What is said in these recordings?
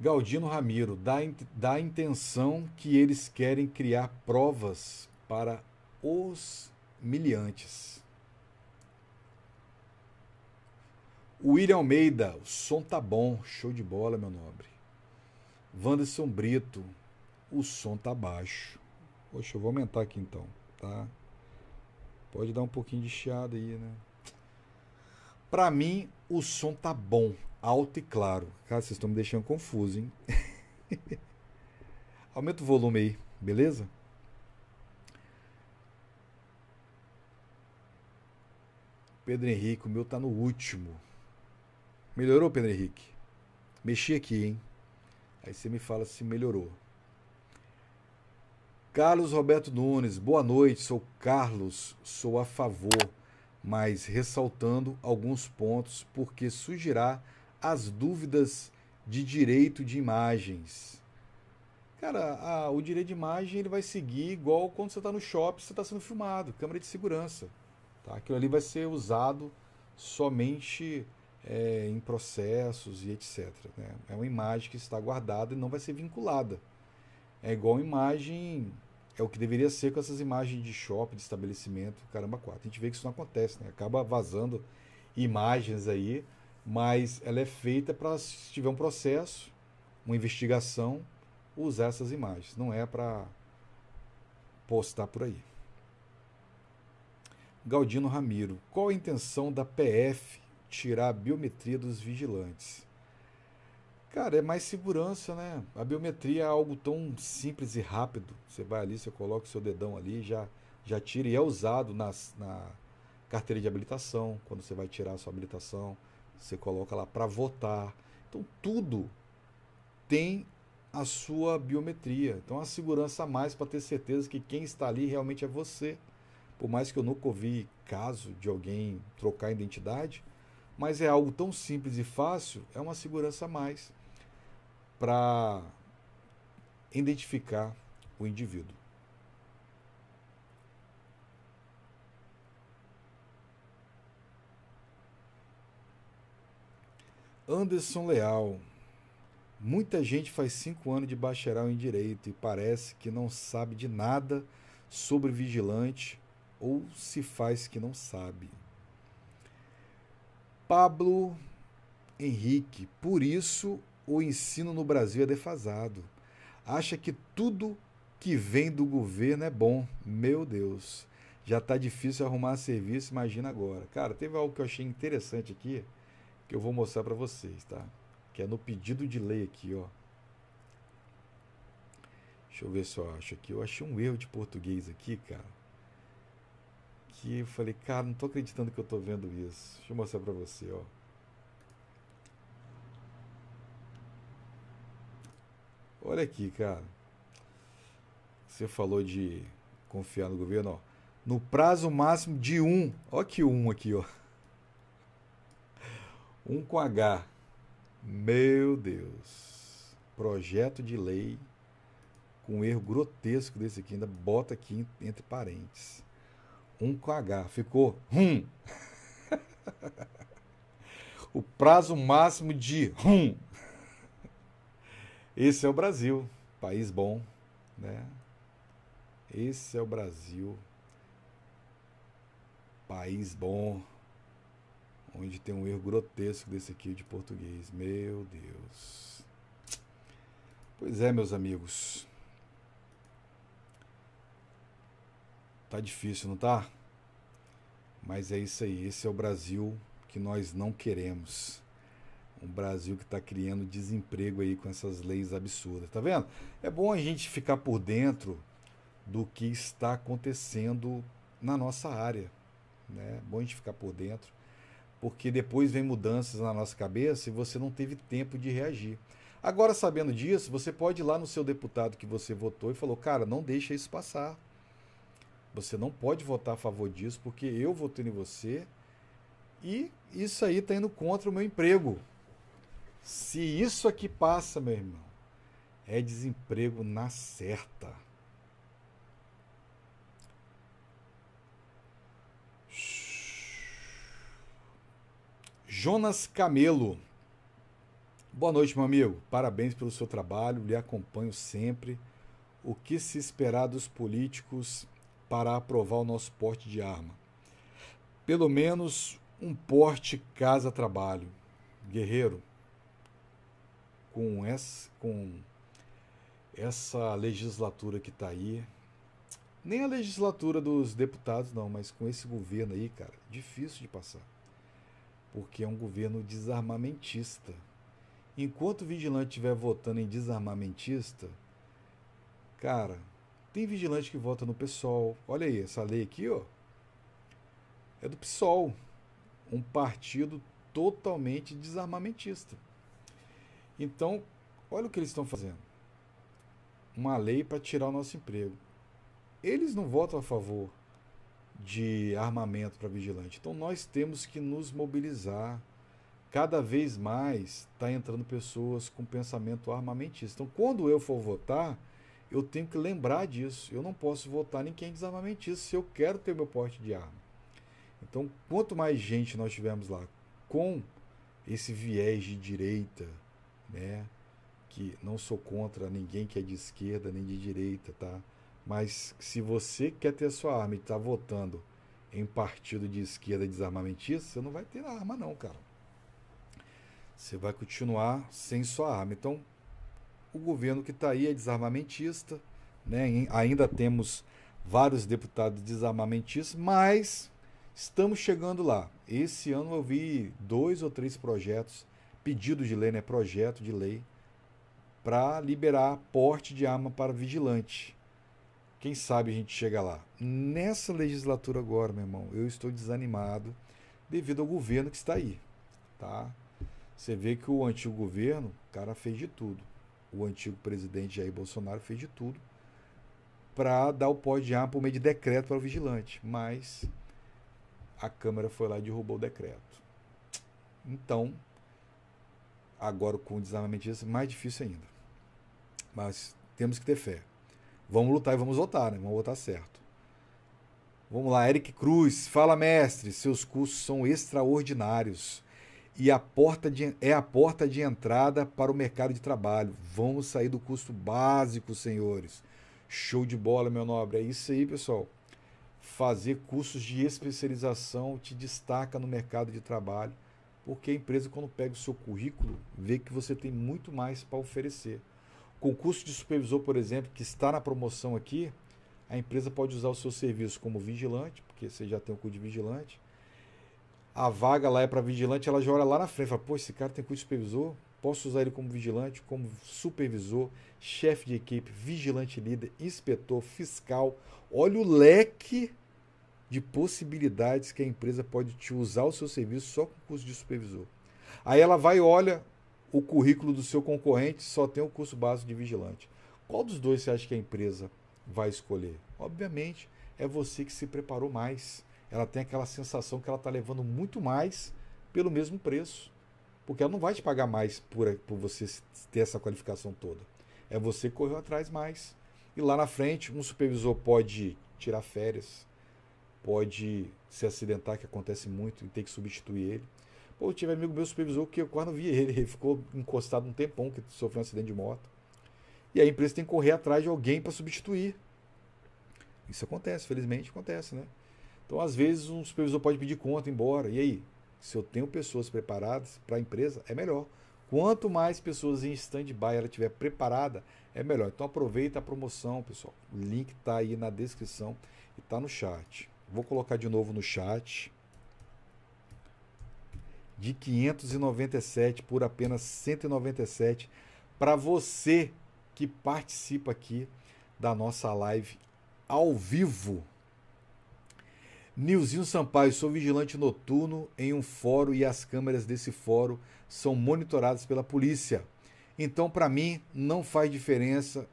Galdino Ramiro, dá, dá a intenção que eles querem criar provas para os miliantes. William Almeida, o som tá bom, show de bola, meu nobre. Wanderson Brito, o som tá baixo. Poxa, eu vou aumentar aqui então, tá? Pode dar um pouquinho de chiado aí, né? Para mim, o som tá bom, alto e claro. Cara, vocês estão me deixando confuso, hein? Aumenta o volume aí, beleza? Pedro Henrique, o meu tá no último. Melhorou, Pedro Henrique? Mexi aqui, hein? Aí você me fala se melhorou. Carlos Roberto Nunes, boa noite, sou Carlos, sou a favor mas ressaltando alguns pontos porque surgirá as dúvidas de direito de imagens. Cara, a, o direito de imagem ele vai seguir igual quando você está no shopping, você está sendo filmado, câmera de segurança. Tá? Aquilo ali vai ser usado somente é, em processos e etc. Né? É uma imagem que está guardada e não vai ser vinculada. É igual imagem é o que deveria ser com essas imagens de shopping, de estabelecimento, caramba, quatro. A gente vê que isso não acontece, né? Acaba vazando imagens aí, mas ela é feita para se tiver um processo, uma investigação, usar essas imagens. Não é para postar por aí. Galdino Ramiro, qual a intenção da PF tirar a biometria dos vigilantes? Cara, é mais segurança, né? A biometria é algo tão simples e rápido. Você vai ali, você coloca o seu dedão ali, já, já tira e é usado nas, na carteira de habilitação. Quando você vai tirar a sua habilitação, você coloca lá para votar. Então tudo tem a sua biometria. Então a segurança a mais para ter certeza que quem está ali realmente é você. Por mais que eu nunca ouvi caso de alguém trocar identidade, mas é algo tão simples e fácil, é uma segurança a mais para identificar o indivíduo. Anderson Leal. Muita gente faz cinco anos de bacharel em direito e parece que não sabe de nada sobre vigilante ou se faz que não sabe. Pablo Henrique, por isso o ensino no Brasil é defasado. Acha que tudo que vem do governo é bom. Meu Deus, já está difícil arrumar serviço, imagina agora. Cara, teve algo que eu achei interessante aqui que eu vou mostrar para vocês, tá? Que é no pedido de lei aqui, ó. Deixa eu ver se eu acho aqui. Eu achei um erro de português aqui, cara. Que eu falei, cara, não tô acreditando que eu tô vendo isso. Deixa eu mostrar para você, ó. Olha aqui, cara. Você falou de confiar no governo, ó. No prazo máximo de um. Olha que um aqui, ó. Um com H. Meu Deus. Projeto de lei com um erro grotesco desse aqui. Ainda bota aqui entre parênteses. Um com H. Ficou rum. o prazo máximo de rum esse é o Brasil, país bom, né? Esse é o Brasil, país bom, onde tem um erro grotesco desse aqui de português. Meu Deus. Pois é, meus amigos. Tá difícil, não tá? Mas é isso aí, esse é o Brasil que nós não queremos um Brasil que está criando desemprego aí com essas leis absurdas, tá vendo? É bom a gente ficar por dentro do que está acontecendo na nossa área, né? É bom a gente ficar por dentro, porque depois vem mudanças na nossa cabeça e você não teve tempo de reagir. Agora sabendo disso, você pode ir lá no seu deputado que você votou e falou, cara, não deixa isso passar. Você não pode votar a favor disso porque eu votei em você e isso aí está indo contra o meu emprego. Se isso aqui passa, meu irmão, é desemprego na certa. Jonas Camelo. Boa noite, meu amigo. Parabéns pelo seu trabalho, lhe acompanho sempre. O que se esperar dos políticos para aprovar o nosso porte de arma? Pelo menos um porte casa-trabalho. Guerreiro, com essa, com essa legislatura que está aí, nem a legislatura dos deputados não, mas com esse governo aí, cara, difícil de passar. Porque é um governo desarmamentista. Enquanto o vigilante estiver votando em desarmamentista, cara, tem vigilante que vota no PSOL. Olha aí, essa lei aqui, ó. É do PSOL. Um partido totalmente desarmamentista. Então, olha o que eles estão fazendo. Uma lei para tirar o nosso emprego. Eles não votam a favor de armamento para vigilante. Então nós temos que nos mobilizar. Cada vez mais está entrando pessoas com pensamento armamentista. Então, quando eu for votar, eu tenho que lembrar disso. Eu não posso votar em quem é desarmamentista se eu quero ter meu porte de arma. Então, quanto mais gente nós tivermos lá com esse viés de direita, né? Que não sou contra ninguém que é de esquerda nem de direita, tá? Mas se você quer ter sua arma e está votando em partido de esquerda desarmamentista, você não vai ter arma não, cara. Você vai continuar sem sua arma. Então, o governo que está aí é desarmamentista, né? Ainda temos vários deputados desarmamentistas, mas estamos chegando lá. Esse ano eu vi dois ou três projetos pedido de lei, né, projeto de lei, para liberar porte de arma para vigilante. Quem sabe a gente chega lá. Nessa legislatura agora, meu irmão, eu estou desanimado devido ao governo que está aí, tá? Você vê que o antigo governo, o cara fez de tudo. O antigo presidente Jair Bolsonaro fez de tudo para dar o porte de arma por meio de decreto para o vigilante, mas a Câmara foi lá e derrubou o decreto. Então, Agora, com o desarmamentista, mais difícil ainda. Mas temos que ter fé. Vamos lutar e vamos votar, né? Vamos votar certo. Vamos lá, Eric Cruz. Fala, mestre. Seus cursos são extraordinários e a porta de, é a porta de entrada para o mercado de trabalho. Vamos sair do custo básico, senhores. Show de bola, meu nobre. É isso aí, pessoal. Fazer cursos de especialização te destaca no mercado de trabalho porque a empresa, quando pega o seu currículo, vê que você tem muito mais para oferecer. Concurso de supervisor, por exemplo, que está na promoção aqui, a empresa pode usar o seu serviço como vigilante, porque você já tem o curso de vigilante. A vaga lá é para vigilante, ela já olha lá na frente, fala, pô, esse cara tem curso de supervisor, posso usar ele como vigilante, como supervisor, chefe de equipe, vigilante líder, inspetor, fiscal. Olha o leque de possibilidades que a empresa pode te usar o seu serviço só com o curso de supervisor. Aí ela vai e olha o currículo do seu concorrente, só tem o curso básico de vigilante. Qual dos dois você acha que a empresa vai escolher? Obviamente, é você que se preparou mais. Ela tem aquela sensação que ela está levando muito mais pelo mesmo preço. Porque ela não vai te pagar mais por, por você ter essa qualificação toda. É você que correu atrás mais. E lá na frente, um supervisor pode tirar férias, pode se acidentar, que acontece muito, e ter que substituir ele. Pô, tive amigo meu supervisor que eu quase não vi ele, ele ficou encostado um tempão, que sofreu um acidente de moto. E a empresa tem que correr atrás de alguém para substituir. Isso acontece, felizmente acontece, né? Então, às vezes, um supervisor pode pedir conta, embora. E aí? Se eu tenho pessoas preparadas para a empresa, é melhor. Quanto mais pessoas em stand-by ela tiver preparada, é melhor. Então aproveita a promoção, pessoal. O link está aí na descrição e está no chat. Vou colocar de novo no chat. De 597 por apenas 197 para você que participa aqui da nossa live ao vivo. Nilzinho Sampaio, sou vigilante noturno em um fórum e as câmeras desse fórum são monitoradas pela polícia. Então, para mim, não faz diferença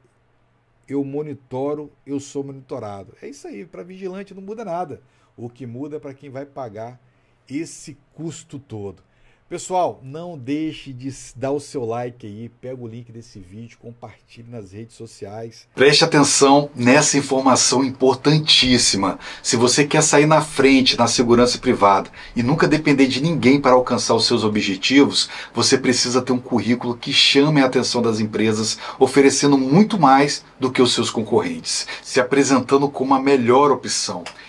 eu monitoro, eu sou monitorado. É isso aí, para vigilante não muda nada. O que muda é para quem vai pagar esse custo todo. Pessoal, não deixe de dar o seu like aí, pega o link desse vídeo, compartilhe nas redes sociais. Preste atenção nessa informação importantíssima. Se você quer sair na frente na segurança privada e nunca depender de ninguém para alcançar os seus objetivos, você precisa ter um currículo que chame a atenção das empresas, oferecendo muito mais do que os seus concorrentes, se apresentando como a melhor opção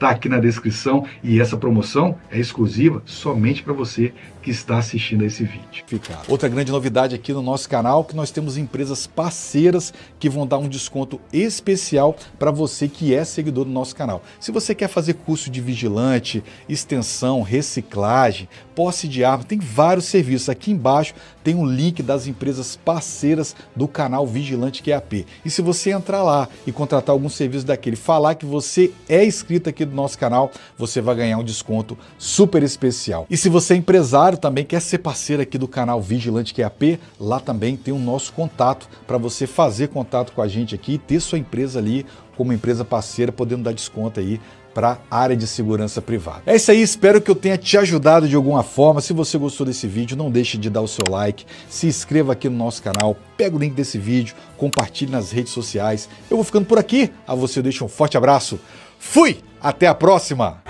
está aqui na descrição e essa promoção é exclusiva somente para você que está assistindo a esse vídeo. Outra grande novidade aqui no nosso canal que nós temos empresas parceiras que vão dar um desconto especial para você que é seguidor do nosso canal. Se você quer fazer curso de vigilante, extensão, reciclagem, posse de armas, tem vários serviços. Aqui embaixo tem um link das empresas parceiras do canal Vigilante QAP. E se você entrar lá e contratar algum serviço daquele, falar que você é inscrito aqui do nosso canal, você vai ganhar um desconto super especial. E se você é empresário também quer ser parceiro aqui do canal Vigilante QAP, lá também tem o nosso contato para você fazer contato com a gente aqui e ter sua empresa ali como empresa parceira, podendo dar desconto aí para a área de segurança privada. É isso aí, espero que eu tenha te ajudado de alguma forma. Se você gostou desse vídeo, não deixe de dar o seu like, se inscreva aqui no nosso canal, pega o link desse vídeo, compartilhe nas redes sociais. Eu vou ficando por aqui, a você eu deixo um forte abraço, fui, até a próxima!